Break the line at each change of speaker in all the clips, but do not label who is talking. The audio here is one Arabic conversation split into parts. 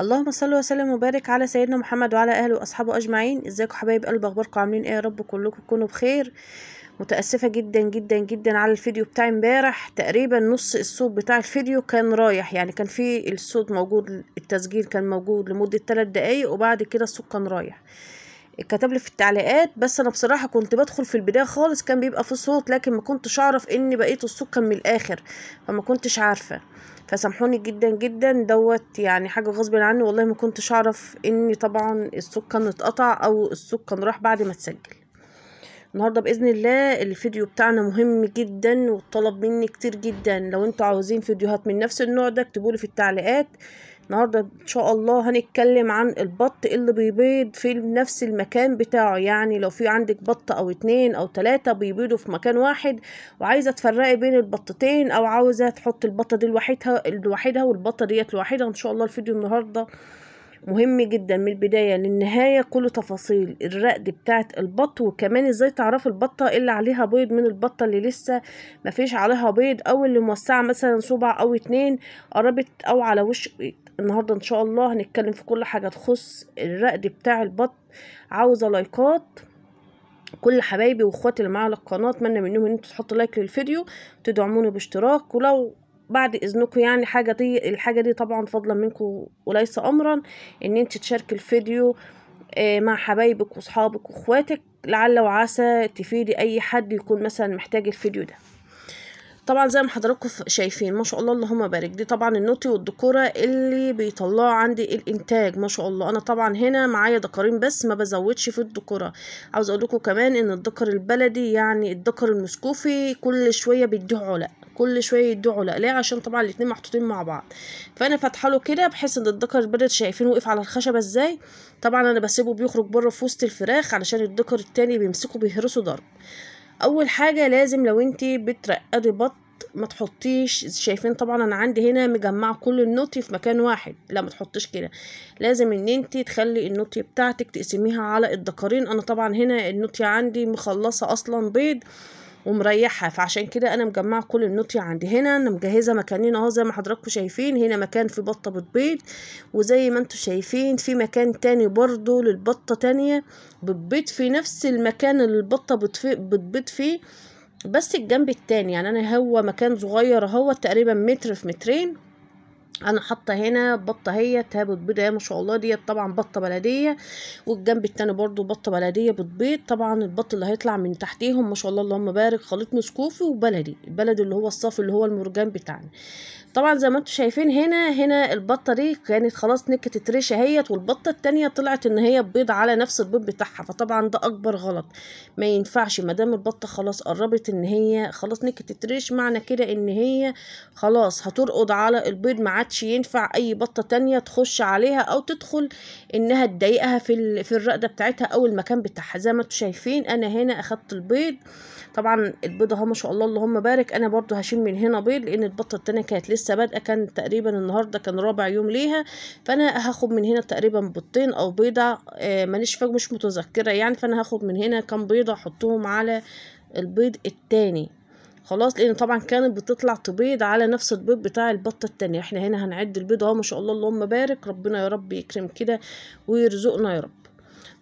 اللهم صل وسلم وبارك على سيدنا محمد وعلى اهله واصحابه اجمعين ازيكم حبايب قلب اخباركم عاملين ايه يا رب كلكم تكونوا بخير متاسفه جدا جدا جدا على الفيديو بتاع امبارح تقريبا نص الصوت بتاع الفيديو كان رايح يعني كان في الصوت موجود التسجيل كان موجود لمده 3 دقايق وبعد كده الصوت كان رايح اتكتب لي في التعليقات بس انا بصراحه كنت بدخل في البدايه خالص كان بيبقى في صوت لكن ما كنتش اعرف ان بقيه الصوت كان من الاخر فما كنتش عارفه فسامحوني جدا جدا دوت يعني حاجه غصب عني والله ما كنتش اعرف ان طبعا الصوت كان اتقطع او الصوت كان راح بعد ما اتسجل النهارده باذن الله الفيديو بتاعنا مهم جدا والطلب مني كتير جدا لو انتوا عاوزين فيديوهات من نفس النوع ده اكتبولي في التعليقات النهاردة ان شاء الله هنتكلم عن البط اللي بيبيض في نفس المكان بتاعه يعني لو في عندك بط او اتنين او تلاتة بيبيضوا في مكان واحد وعايزة تفرقي بين البطتين او عاوزة تحط البطة دي لوحدها لوحدها والبطة ديت لوحدها ان شاء الله الفيديو النهاردة مهم جدا من البداية للنهاية كل تفاصيل الرقد بتاعت البط وكمان ازاي تعرف البطة اللي عليها بيض من البطة اللي لسه مفيش عليها بيض او اللي موسعة مثلا صبع او اتنين قربت او على وش بيض النهاردة ان شاء الله هنتكلم في كل حاجة تخص الرقد بتاع البط عاوزة لايكات كل حبايبي واخواتي اللي معايا على القناه اتمنى منهم ان انتوا تحطوا لايك للفيديو تدعموني باشتراك ولو بعد اذنكم يعني الحاجه دي الحاجه دي طبعا فضلا منكم وليس امرا ان انت تشاركي الفيديو آه، مع حبايبك واصحابك واخواتك لعل وعسى تفيدي اي حد يكون مثلا محتاج الفيديو ده طبعا زي ما حضراتكم شايفين ما شاء الله اللهم بارك دي طبعا النوتي والدكورة اللي بيطلعوا عندي الانتاج ما شاء الله انا طبعا هنا معايا دكرين بس ما بزودش في الدكورة عاوز اقول لكم كمان ان الدكر البلدي يعني الدكر المسكوفي كل شويه بيديه علق كل شويه يدوه علق ليه عشان طبعا الاتنين محطوطين مع بعض فانا فاتحه له كده بحيث ان الدكر البلد شايفين وقف على الخشبه ازاي طبعا انا بسيبه بيخرج بره في وسط الفراخ علشان الدكر التاني بيمسكه بيهرسه ضرب اول حاجه لازم لو انت بترقدي بط ما تحطيش شايفين طبعا انا عندي هنا مجمعه كل النوتي في مكان واحد لا ما تحطيش كده لازم ان انت تخلي النوتي بتاعتك تقسميها على الدكرين انا طبعا هنا النوتي عندي مخلصه اصلا بيض ومريحها فعشان كده انا مجمعه كل النوتيا عندي هنا انا مجهزه مكانين اهو زي ما حضراتكم شايفين هنا مكان في بطه بتبيض وزي ما انتم شايفين في مكان تاني برضو للبطه تانية بتبيض في نفس المكان اللي البطه بتبيض فيه بس الجنب التاني يعني انا هو مكان صغير اهو تقريبا متر في مترين انا حاطه هنا بطه اهيت هي بتبيض اهي ما شاء الله ديت طبعا بطه بلديه والجنب التاني برضو بطه بلديه بتبيض طبعا البط اللي هيطلع من تحتيهم ما شاء الله اللهم بارك خليط مسكوفي وبلدي البلدي اللي هو الصافي اللي هو المرجان بتاعنا طبعا زي ما انتم شايفين هنا هنا البطه دي كانت خلاص نكت الريشه اهيت والبطه التانية طلعت ان هي بيض على نفس البيض بتاعها فطبعا ده اكبر غلط ما ينفعش ما دام البطه خلاص قربت ان هي خلاص نكت الريش معنى كده ان هي خلاص هترقد على البيض ما عادش ينفع اي بطه تانية تخش عليها او تدخل انها تضايقها في في الرقده بتاعتها او المكان بتاعها زي ما انتم شايفين انا هنا اخدت البيض طبعا البيضه اهو ما شاء الله اللهم بارك انا برضو هشيل من هنا بيض لان البطه التانيه كانت لسه بادئه كان تقريبا النهارده كان رابع يوم ليها فانا هاخد من هنا تقريبا بيضتين او بيضه آه مانيش فاكره مش متذكره يعني فانا هاخد من هنا كام بيضه احطهم على البيض التاني خلاص لان طبعا كانت بتطلع تبيض على نفس البيض بتاع البطه التانية احنا هنا هنعد البيض اهو ما شاء الله اللهم بارك ربنا يا رب يكرم كده ويرزقنا يا رب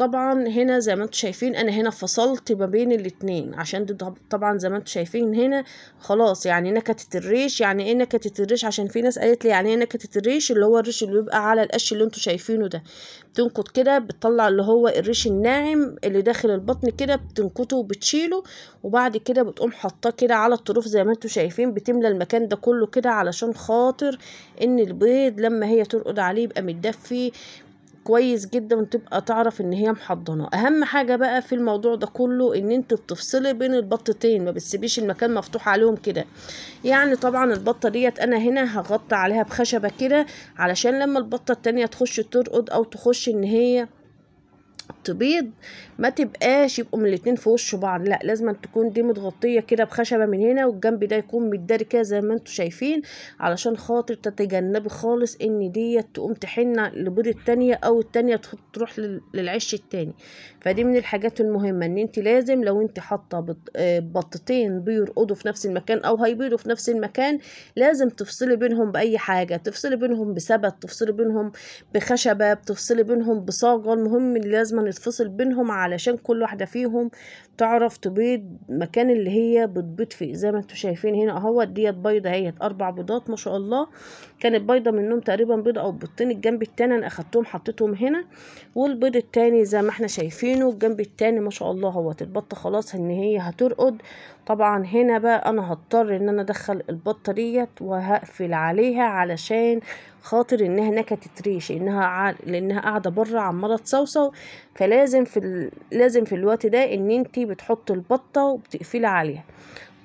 طبعا هنا زي ما انتم شايفين انا هنا فصلت ما بين الاتنين عشان طبعا زي ما انتم شايفين هنا خلاص يعني نكتة الريش يعني ايه نكتة الريش عشان في ناس قالت لي يعني ايه نكتة الريش اللي هو الريش اللي بيبقى على القش اللي انتم شايفينه ده بتنقط كده بتطلع اللي هو الريش الناعم اللي داخل البطن كده بتنقطه وبتشيله وبعد كده بتقوم حاطاه كده على الطروف زي ما انتم شايفين بتملى المكان ده كله كده علشان خاطر ان البيض لما هي ترقد عليه يبقى متدفي كويس جدا تبقى تعرف ان هي محضنه اهم حاجه بقى في الموضوع ده كله ان انت بتفصلي بين البطتين ما بتسيبيش المكان مفتوح عليهم كده يعني طبعا البطه ديت انا هنا هغطي عليها بخشبه كده علشان لما البطه التانية تخش ترقد او تخش ان هي تبيض ما تبقاش يبقوا من الاتنين في وش بعض لا لازم تكون دي متغطيه كده بخشبه من هنا والجنب ده يكون متداري كده زي ما انتوا شايفين علشان خاطر تتجنبي خالص ان ديت تقوم تحن لبيض التانية او التانية تروح للعش التاني فدي من الحاجات المهمه ان انت لازم لو انت حاطه آه، بطتين بيرقدوا في نفس المكان او هيبيضوا في نفس المكان لازم تفصلي بينهم باي حاجه تفصلي بينهم بسبت تفصلي بينهم بخشبه بتفصلي بينهم بصاجه المهم لازم لازم يتفصل بينهم علشان كل واحدة فيهم تعرف تبيض مكان اللي هي بتبيض فيه زي ما انتوا شايفين هنا اهو ديت بيضة اهيت اربع بيضات ما شاء الله كانت بيضة منهم تقريبا بيض او بيضتين الجنب التاني انا اخدتهم حطيتهم هنا والبيض التاني زي ما احنا شايفينه الجنب التاني ما شاء الله اهوت البطة خلاص ان هي هترقد طبعا هنا بقى انا هضطر ان انا ادخل البطارية وهقفل عليها علشان خاطر انها نكت تريش انها ع... لانها قاعدة بره عمالة تصوصو فلازم في ال... لازم في الوقت ده ان انتي بتحطي البطة وبتقفلي عليها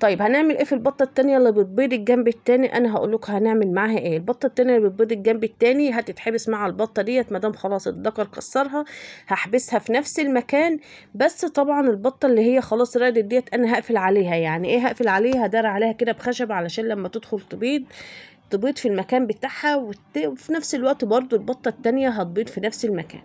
طيب هنعمل ايه في البطه التانية اللي بتبيض الجنب التاني انا هقولك هنعمل معاها ايه البطه التانية اللي بتبيض الجنب التاني هتتحبس مع البطه ديت مدام خلاص الدكر كسرها هحبسها في نفس المكان بس طبعا البطه اللي هي خلاص رقدت ديت انا هقفل عليها يعني ايه هقفل عليها هدار عليها كده بخشب علشان لما تدخل تبيض تبيض في المكان بتاعها وفي نفس الوقت برضو البطه التانية هتبيض في نفس المكان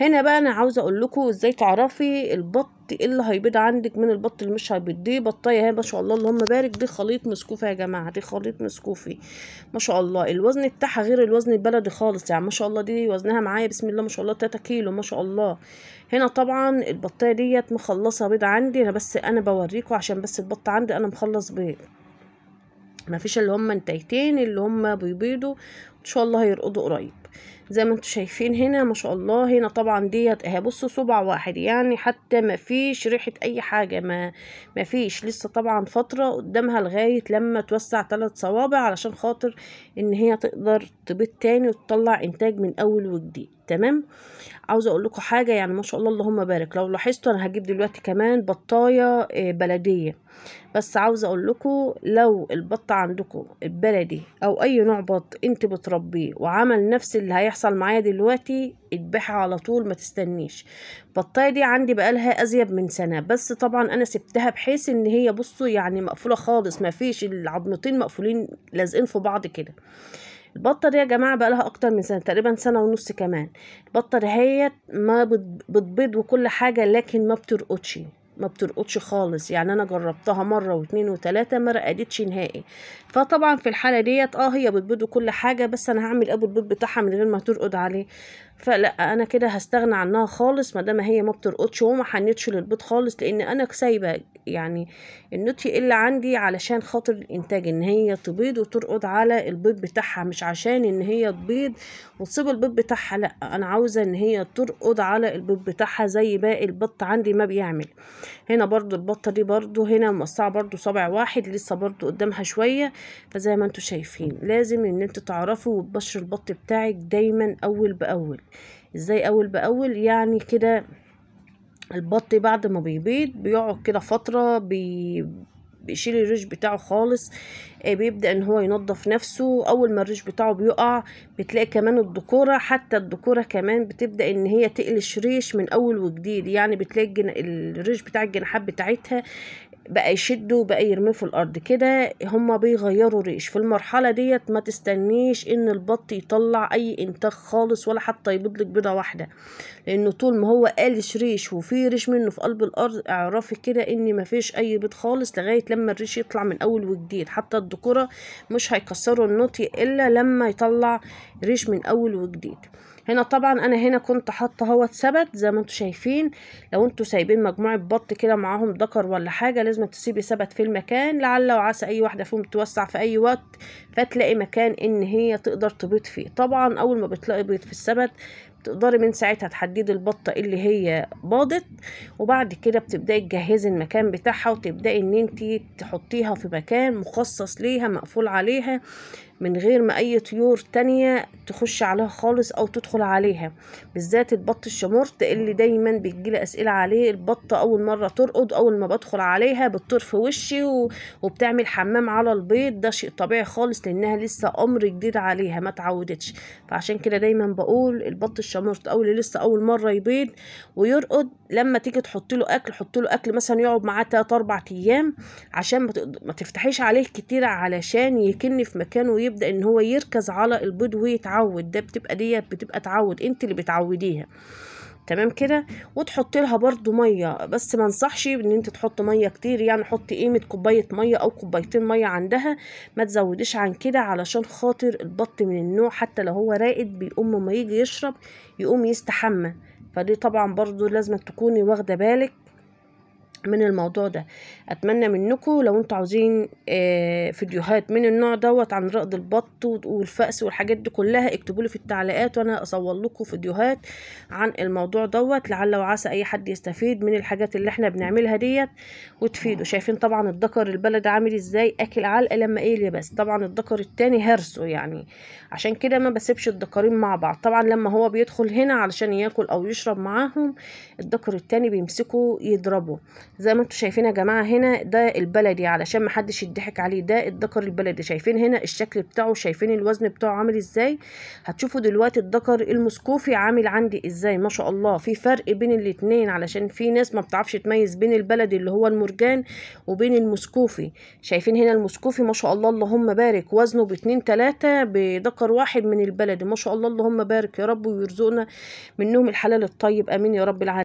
هنا بقى انا عاوزه اقول لكم ازاي تعرفي البط ايه اللي هيبيض عندك من البط اللي مش هيبيض دي بطايه اهي ما شاء الله اللهم بارك دي خليط مسكوفه يا جماعه دي خليط مسكوفي ما شاء الله الوزن بتاعها غير الوزن البلدي خالص يعني ما شاء الله دي وزنها معايا بسم الله ما شاء الله 3 كيلو ما شاء الله هنا طبعا البطايه ديت مخلصه بيض عندي انا بس انا بوريكم عشان بس البط عندي انا مخلص بيض مفيش اللي هم انتيتين اللي هم بيبيضوا ان شاء الله هيرقدوا قريب زي ما انتوا شايفين هنا ما شاء الله هنا طبعا ديت اهي بصوا صبع واحد يعني حتى ما فيش ريحه اي حاجه ما ما فيش لسه طبعا فتره قدامها لغايه لما توسع ثلاث صوابع علشان خاطر ان هي تقدر تبيض تاني وتطلع انتاج من اول وجديد تمام عاوزه اقول لكم حاجه يعني ما شاء الله اللهم بارك لو لاحظتوا انا هجيب دلوقتي كمان بطايه آه، بلديه بس عاوزه اقول لكم لو البط عندكم البلدي او اي نوع بط انت بتربيه وعمل نفس اللي هيحصل معايا دلوقتي اتبعها على طول ما تستنيش البطايه دي عندي بقالها ازيد من سنه بس طبعا انا سبتها بحيث ان هي بصوا يعني مقفوله خالص ما فيش العظمتين مقفولين لازقين في بعض كده البطه دي يا جماعه بقالها اكتر من سنه تقريبا سنه ونص كمان البطه دهيت ما بتبيض وكل حاجه لكن ما بترقدش ما بترقطش خالص يعني انا جربتها مره واتنين وتلاته ما رقدتش نهائي فطبعا في الحاله ديت اه هي بتبيض كل حاجه بس انا هعمل ابو البيض بتاعها من غير ما ترقد عليه فلا انا كده هستغنى عنها خالص ما دام هي ما بترقدش وما حنتش للبيض خالص لان انا سايبه يعني النوت يقل عندي علشان خاطر الانتاج ان هي تبيض وترقد على البيض بتاعها مش عشان ان هي تبيض وتسيب البيض بتاعها لا انا عاوزه ان هي ترقد على البيض بتاعها زي باقي البط عندي ما بيعمل هنا برضو البطه دي برضو هنا موسعه برضو صابع واحد لسه برضو قدامها شويه فزي ما انتوا شايفين لازم ان انتوا تعرفوا بشر البط بتاعك دايما اول باول ازاي اول باول يعني كده البط بعد ما بيبيض بيقعد كده فترة بي... بيشيل الريش بتاعه خالص آه، بيبدأ ان هو ينظف نفسه اول ما الريش بتاعه بيقع بتلاقي كمان الدكورة حتى الدكورة كمان بتبدأ ان هي تقلش ريش من اول وجديد يعني بتلاقي الريش بتاع الجناحات بتاعتها بقى يشدوا بقى يرموا في الارض كده هما بيغيروا ريش في المرحله ديت ما تستنيش ان البط يطلع اي انتاج خالص ولا حتى يبيض لك بيضه واحده لانه طول ما هو قالش ريش وفي ريش منه في قلب الارض اعرفي كده ان ما فيش اي بيض خالص لغايه لما الريش يطلع من اول وجديد حتى الذكوره مش هيكسروا النطي الا لما يطلع ريش من اول وجديد هنا طبعا انا هنا كنت حاطه اهوت سبت زي ما انتم شايفين لو انتم سايبين مجموعه بط كده معاهم ذكر ولا حاجه لازم تسيبي سبت في المكان لعل وعسى اي واحده فيهم توسع في اي وقت فتلاقي مكان ان هي تقدر تبيض فيه طبعا اول ما بتلاقي بيض في السبت تقدري من ساعتها تحددي البطه اللي هي باضت وبعد كده بتبداي تجهزي المكان بتاعها وتبداي ان انت تحطيها في مكان مخصص ليها مقفول عليها من غير ما اي طيور تانية تخش عليها خالص او تدخل عليها بالذات البط الشمرت اللي دايما بيجيلي اسئله عليه البطه اول مره ترقد اول ما بدخل عليها بتطير في وشي و... وبتعمل حمام على البيض ده شيء طبيعي خالص لانها لسه امر جديد عليها ما تعودتش فعشان كده دايما بقول البط الشمرت الشمورت او اللي لسه اول مره يبيض ويرقد لما تيجي تحط له اكل حط له اكل مثلا يقعد معاه 3 4 ايام عشان ما تفتحيش عليه كتير علشان يكن في مكانه ويبدا ان هو يركز على البيض ويتعود ده بتبقى ديت بتبقى تعود انت اللي بتعوديها تمام كده وتحط لها برضو ميه بس ما انصحش ان انت تحط ميه كتير يعني حطي قيمه كوبايه ميه او كوبايتين ميه عندها ما تزوديش عن كده علشان خاطر البط من النوع حتى لو هو راقد بيقوم ما يجي يشرب يقوم يستحمى فدي طبعا برضو لازم تكوني واخده بالك من الموضوع ده اتمنى منكم لو انتوا عاوزين آه، فيديوهات من النوع دوت عن رقد البط والفأس والحاجات دي كلها اكتبوا لي في التعليقات وانا اصور لكم فيديوهات عن الموضوع دوت لعل وعسى اي حد يستفيد من الحاجات اللي احنا بنعملها ديت وتفيدوا شايفين طبعا الدكر البلد عامل ازاي اكل علقه لما ايه بس طبعا الدكر التاني هرسه يعني عشان كده ما بسيبش الدكرين مع بعض طبعا لما هو بيدخل هنا علشان ياكل او يشرب معاهم الدكر التاني بيمسكه يضربه زي ما انتم شايفين يا جماعه هنا ده البلدي علشان ما حدش يضحك عليه ده الدكر البلدي شايفين هنا الشكل بتاعه شايفين الوزن بتاعه عامل ازاي هتشوفوا دلوقتي الدكر المسكوفي عامل عندي ازاي ما شاء الله في فرق بين الاتنين علشان في ناس ما بتعرفش تميز بين البلدي اللي هو المرجان وبين المسكوفي شايفين هنا المسكوفي ما شاء الله اللهم بارك وزنه باتنين تلاتة بدكر واحد من البلدي ما شاء الله اللهم بارك يا رب ويرزقنا منهم الحلال الطيب امين يا رب العالمين